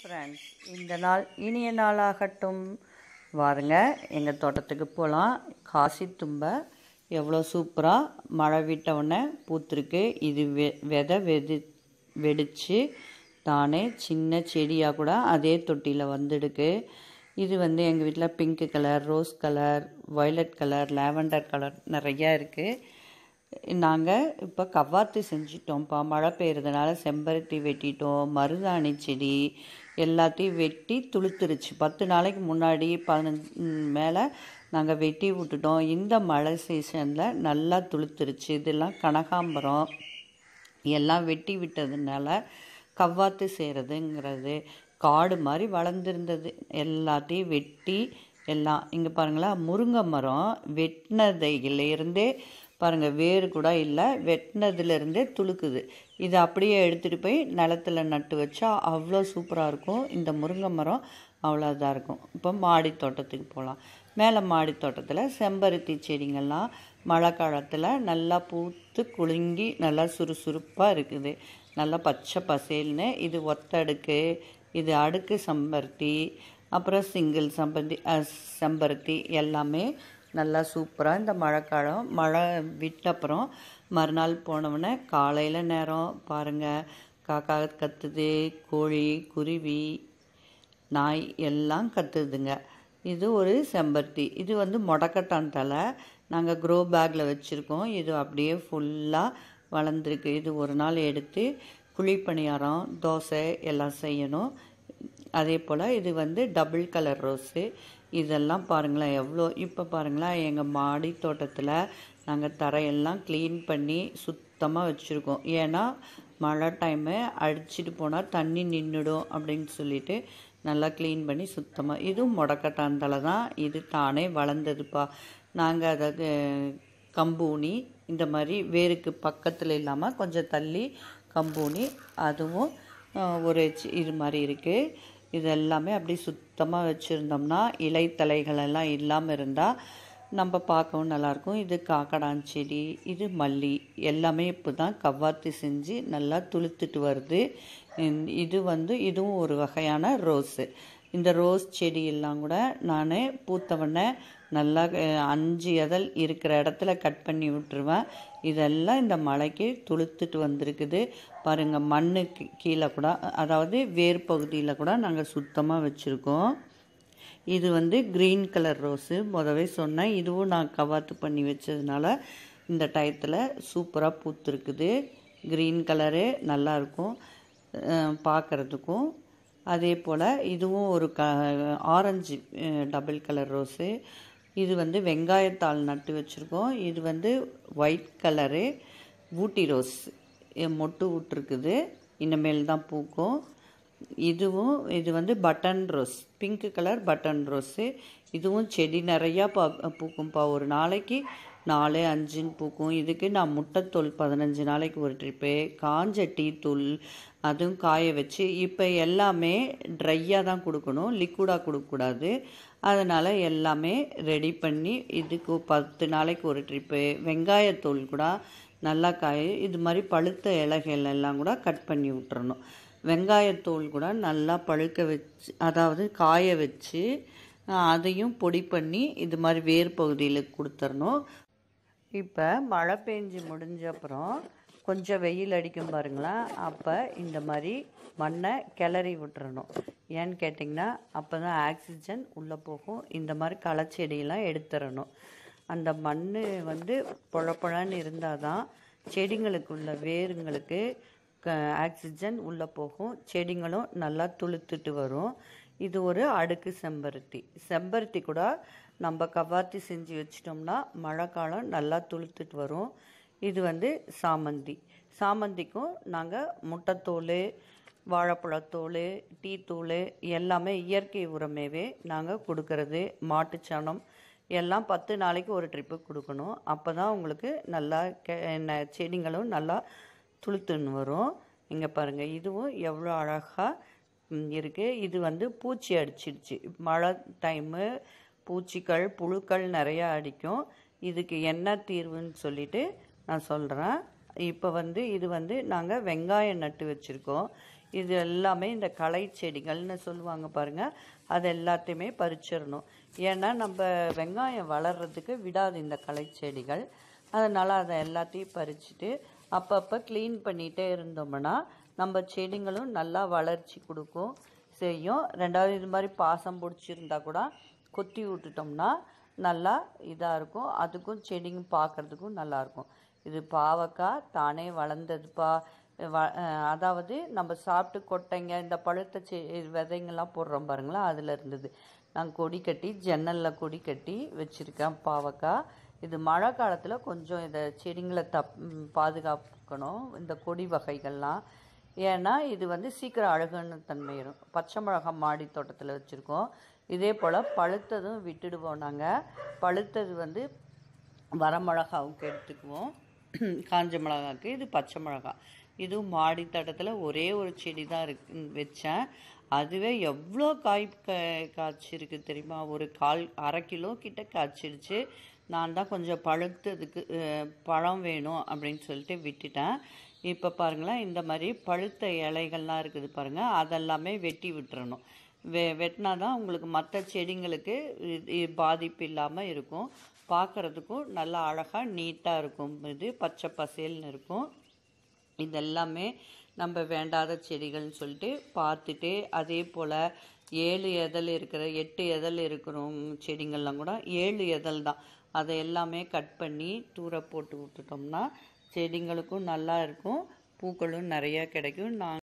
friends இந்த நாள் இனிய நாளாகட்டும் வாருங்க எங்கள் தோட்டத்துக்கு போகலாம் காசி தும்பை எவ்வளோ சூப்பராக மழை விட்டவுடனே பூத்துருக்கு இது வெ வெதை வெதி வெடித்து தானே சின்ன செடியாக கூட அதே தொட்டியில் வந்துடுக்கு இது வந்து எங்கள் வீட்டில் pink colour rose colour violet colour lavender colour நிறையா இருக்குது நாங்கள் இப்போ கவ்வாத்து செஞ்சிட்டோம்ப்பா மழை பெய்கிறதுனால செம்பருத்தி வெட்டிட்டோம் மருதாணி செடி எல்லாத்தையும் வெட்டி துளுத்துருச்சு பத்து நாளைக்கு முன்னாடி பதினஞ்சு மேலே நாங்கள் வெட்டி விட்டுட்டோம் இந்த மழை சீசனில் நல்லா துளுத்துருச்சு இதெல்லாம் கனகாம்பரம் எல்லாம் வெட்டி விட்டதுனால கவ்வாத்து செய்கிறதுங்கிறது காடு மாதிரி வளர்ந்துருந்தது எல்லாத்தையும் வெட்டி எல்லாம் இங்கே பாருங்களா முருங்கை மரம் வெட்டினதையிலேருந்தே பாருங்கள் வேறு கூட இல்லை வெட்டினதுலேருந்தே துளுக்குது இது அப்படியே எடுத்துகிட்டு போய் நிலத்தில் நட்டு வச்சா அவ்வளோ சூப்பராக இருக்கும் இந்த முருங்கை மரம் அவ்வளோ இதாக இருக்கும் இப்போ மாடி தோட்டத்துக்கு போகலாம் மேலே மாடி தோட்டத்தில் செம்பருத்தி செடிங்கள்லாம் மழை காலத்தில் நல்லா பூத்து குலுங்கி நல்லா சுறுசுறுப்பாக இருக்குது நல்லா பச்சை பசேல்னு இது ஒத்த அடுக்கு இது அடுக்கு செம்பருத்தி அப்புறம் சிங்கிள் செம்பருத்தி செம்பருத்தி எல்லாமே நல்லா சூப்பராக இந்த மழைக்காலம் மழை விட்ட அப்புறம் மறுநாள் போனவுடனே காலையில் நேரம் பாருங்கள் காக்கா கத்துது கோழி குருவி நாய் எல்லாம் கத்துதுங்க இது ஒரு செம்பருத்தி இது வந்து மொடக்கட்டான் தலை நாங்கள் க்ரோ பேக்கில் வச்சுருக்கோம் இது அப்படியே ஃபுல்லாக வளர்ந்துருக்கு இது ஒரு நாள் எடுத்து குழி பணியாரம் தோசை எல்லாம் செய்யணும் அதே போல் இது வந்து டபுள் கலர் ரோஸு இதெல்லாம் பாருங்களேன் எவ்வளோ இப்போ பாருங்களேன் எங்கள் மாடி தோட்டத்தில் நாங்கள் தரையெல்லாம் க்ளீன் பண்ணி சுத்தமாக வச்சுருக்கோம் ஏன்னா மழை டைமு அடிச்சிட்டு போனால் தண்ணி நின்றுடும் அப்படின்னு சொல்லிட்டு நல்லா க்ளீன் பண்ணி சுத்தமாக இதுவும் முடக்கட்டாந்தால தான் இது தானே வளர்ந்ததுப்பா நாங்கள் அதை கம்பூனி இந்த மாதிரி வேருக்கு பக்கத்தில் இல்லாமல் கொஞ்சம் தள்ளி கம்பூனி அதுவும் ஒரு இது மாதிரி இருக்குது இது எல்லாமே அப்படி சுத்தமாக வச்சுருந்தோம்னா எல்லாம் இல்லாமல் இருந்தால் நம்ம பார்க்கவும் நல்லாயிருக்கும் இது காக்கடான் செடி இது மல்லி எல்லாமே இப்போ தான் கவ்வாத்து செஞ்சு நல்லா துளுத்துட்டு வருது இது வந்து இதுவும் ஒரு வகையான ரோஸு இந்த ரோஸ் செடியெல்லாம் கூட நான் பூத்தவொடனே நல்லா அஞ்சு இதழ் இருக்கிற இடத்துல கட் பண்ணி விட்டுருவேன் இதெல்லாம் இந்த மலைக்கு துளுத்துட்டு வந்திருக்குது பாருங்கள் மண்ணுக்கு கீழே கூட அதாவது வேர் பகுதியில் கூட நாங்கள் சுத்தமாக வச்சுருக்கோம் இது வந்து க்ரீன் கலர் ரோஸு முதவே சொன்னேன் இதுவும் நான் கவாத்து பண்ணி வச்சதுனால இந்த டயத்தில் சூப்பராக பூத்துருக்குது க்ரீன் கலரு நல்லாயிருக்கும் பார்க்குறதுக்கும் அதே போல் இதுவும் ஒரு க ஆரஞ்சு டபுள் கலர் ரோஸு இது வந்து வெங்காயத்தாள் நட்டு வச்சுருக்கோம் இது வந்து ஒயிட் கலரு ஊட்டி ரோஸ் மொட்டு விட்டுருக்குது இனிமேல் தான் பூக்கும் இதுவும் இது வந்து button rose pink colour button rose இதுவும் செடி நிறையா பா பூக்கும்ப்பா ஒரு நாளைக்கு நாலு அஞ்சுன்னு பூக்கும் இதுக்கு நான் முட்டைத்தூள் பதினஞ்சு நாளைக்கு ஒரு ட்ரிப்பு காஞ்ச டீ தூள் அதுவும் காய வச்சு இப்போ எல்லாமே ட்ரையாக தான் கொடுக்கணும் லிக்விடாக கொடுக்கக்கூடாது அதனால் எல்லாமே ரெடி பண்ணி இதுக்கு பத்து நாளைக்கு ஒரு ட்ரிப்பு வெங்காயத்தூள் கூட நல்லா காய இது மாதிரி பழுத்த இலைகள் எல்லாம் கூட கட் பண்ணி விட்டுறணும் வெங்காயத்தோல் கூட நல்லா பழுக்க வச்சு அதாவது காய வச்சு அதையும் பொடி பண்ணி இது மாதிரி வேர் பகுதியில் கொடுத்துடணும் இப்போ மழை பெஞ்சு முடிஞ்ச அப்புறம் கொஞ்சம் வெயில் அடிக்கும் பாருங்களேன் அப்போ இந்த மாதிரி மண்ணை கிளறி விட்டுறணும் ஏன்னு கேட்டிங்கன்னா அப்போ தான் ஆக்சிஜன் உள்ளே போகும் இந்த மாதிரி களை செடியெல்லாம் எடுத்துடணும் அந்த மண் வந்து புழப்புழன்னு இருந்தால் தான் செடிங்களுக்கு உள்ள வேருங்களுக்கு ஆக்சிஜன் உள்ளே போகும் செடிங்களும் நல்லா துளுத்துட்டு வரும் இது ஒரு அடுக்கு செம்பருத்தி செம்பருத்தி கூட நம்ம கவாத்தி செஞ்சு வச்சிட்டோம்னா மழை காலம் நல்லா துளுத்துட்டு வரும் இது வந்து சாமந்தி சாமந்திக்கும் நாங்கள் முட்டைத்தோல் வாழைப்பழத்தோல் டீ தூள் எல்லாமே இயற்கை உரமேவே நாங்கள் கொடுக்கறது மாட்டுச்சாணம் எல்லாம் பத்து நாளைக்கு ஒரு ட்ரிப்பு கொடுக்கணும் அப்போ தான் உங்களுக்கு நல்லா கே செடிங்களும் நல்லா துளுத்துன்னு வரும் இங்கே பாருங்கள் இதுவும் எவ்வளோ அழகாக இருக்குது இது வந்து பூச்சி அடிச்சிடுச்சு மழை டைமு பூச்சிகள் புழுக்கள் நிறையா அடிக்கும் இதுக்கு என்ன தீர்வுன்னு சொல்லிட்டு நான் சொல்கிறேன் இப்போ வந்து இது வந்து நாங்கள் வெங்காயம் நட்டு வச்சுருக்கோம் இது எல்லாமே இந்த களை செடிகள்னு சொல்லுவாங்க பாருங்கள் அது எல்லாத்தையுமே பறிச்சிடணும் ஏன்னா நம்ம வெங்காயம் வளர்கிறதுக்கு விடாது இந்த களை செடிகள் அதனால் அதை எல்லாத்தையும் பறிச்சுட்டு அப்பப்போ க்ளீன் பண்ணிகிட்டே இருந்தோம்னா நம்ம செடிங்களும் நல்லா வளர்ச்சி கொடுக்கும் செய்யும் ரெண்டாவது இது மாதிரி பாசம் பிடிச்சிருந்தா கூட கொத்தி விட்டுட்டோம்னா நல்லா இதாக இருக்கும் அதுக்கும் செடிங்க பார்க்குறதுக்கும் நல்லாயிருக்கும் இது பாவக்காய் தானே வளர்ந்ததுப்பா வ அதாவது நம்ம சாப்பிட்டு கொட்டைங்க இந்த பழுத்த செ விதைங்கெல்லாம் போடுறோம் பாருங்களா அதில் இருந்தது நான் கொடி கட்டி ஜன்னலில் கொடி கட்டி வச்சுருக்கேன் பாவக்காய் இது மழை காலத்தில் கொஞ்சம் இதை செடிங்களை தப் பாதுகாக்கணும் இந்த கொடி வகைகள்லாம் ஏன்னா இது வந்து சீக்கிரம் அழகுன்னு தன்மை இருக்கும் பச்சை மிளகாய் மாடி தோட்டத்தில் வச்சுருக்கோம் இதே போல் பழுத்ததும் விட்டுடுவோம் நாங்கள் பழுத்தது வந்து வரமிளகாவுக்கு எடுத்துக்குவோம் காஞ்ச மிளகாக்கு இது பச்சை மிளகா இதுவும் மாடி தட்டத்தில் ஒரே ஒரு செடி தான் இருக்கு வச்சேன் அதுவே எவ்வளோ காய் காய்ச்சிருக்கு தெரியுமா ஒரு கால் அரை கிலோ கிட்ட காய்ச்சிருச்சு நான் தான் கொஞ்சம் பழுத்ததுக்கு பழம் வேணும் அப்படின்னு சொல்லிட்டு விட்டுட்டேன் இப்போ பாருங்களேன் இந்த மாதிரி பழுத்த இலைகள்லாம் இருக்குது பாருங்கள் அதெல்லாமே வெட்டி விட்டுறணும் வெ வெட்டினா தான் உங்களுக்கு மற்ற செடிங்களுக்கு பாதிப்பு இல்லாமல் இருக்கும் பார்க்குறதுக்கும் நல்லா அழகாக நீட்டாக இருக்கும் இது பச்சை பசேல்னு இருக்கும் இதெல்லாமே நம்ம வேண்டாத செடிகள்னு சொல்லிட்டு பார்த்துட்டு அதே போல் ஏழு எதல் இருக்கிற எட்டு எதல் இருக்கிறவங்க செடிங்கள்லாம் கூட ஏழு எதல் தான் அதை எல்லாமே கட் பண்ணி தூர போட்டு விட்டுட்டோம்னா செடிங்களுக்கும் நல்லா இருக்கும் பூக்களும் நிறையா கிடைக்கும் நான்